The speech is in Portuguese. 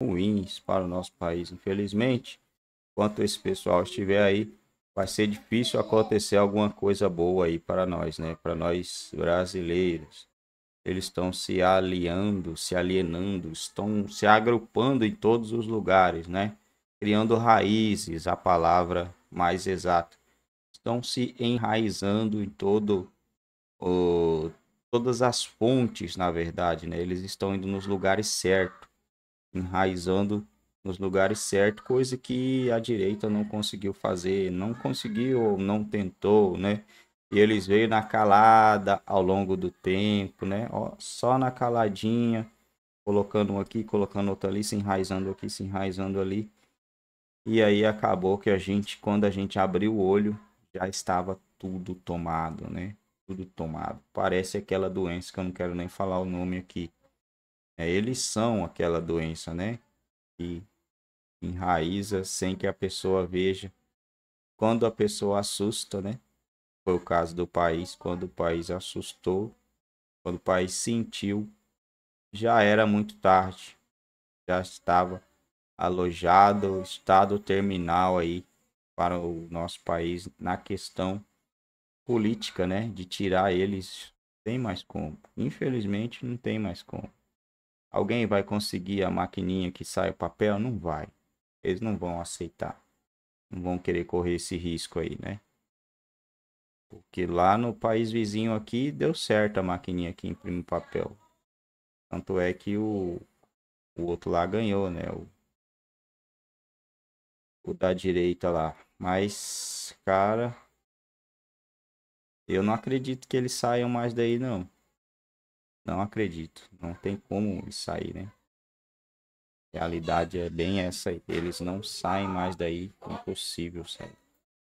ruins para o nosso país. Infelizmente, enquanto esse pessoal estiver aí, vai ser difícil acontecer alguma coisa boa aí para nós, né? Para nós brasileiros. Eles estão se aliando, se alienando, estão se agrupando em todos os lugares, né? Criando raízes, a palavra mais exata. Estão se enraizando em todo o todas as fontes, na verdade, né? Eles estão indo nos lugares certos enraizando nos lugares certos, coisa que a direita não conseguiu fazer, não conseguiu, não tentou, né? E eles veio na calada ao longo do tempo, né? Ó, só na caladinha, colocando um aqui, colocando outro ali, se enraizando aqui, se enraizando ali. E aí acabou que a gente, quando a gente abriu o olho, já estava tudo tomado, né? Tudo tomado. Parece aquela doença que eu não quero nem falar o nome aqui é, eles são aquela doença, né? Que enraiza sem que a pessoa veja. Quando a pessoa assusta, né? Foi o caso do país, quando o país assustou, quando o país sentiu, já era muito tarde. Já estava alojado estado terminal aí para o nosso país na questão política, né? De tirar eles. Tem mais como. Infelizmente, não tem mais como. Alguém vai conseguir a maquininha que sai o papel? Não vai. Eles não vão aceitar. Não vão querer correr esse risco aí, né? Porque lá no país vizinho aqui deu certo a maquininha que imprime papel. Tanto é que o, o outro lá ganhou, né? O, o da direita lá. Mas, cara, eu não acredito que eles saiam mais daí, não. Não acredito. Não tem como isso sair né? A realidade é bem essa aí. Eles não saem mais daí. É impossível sair.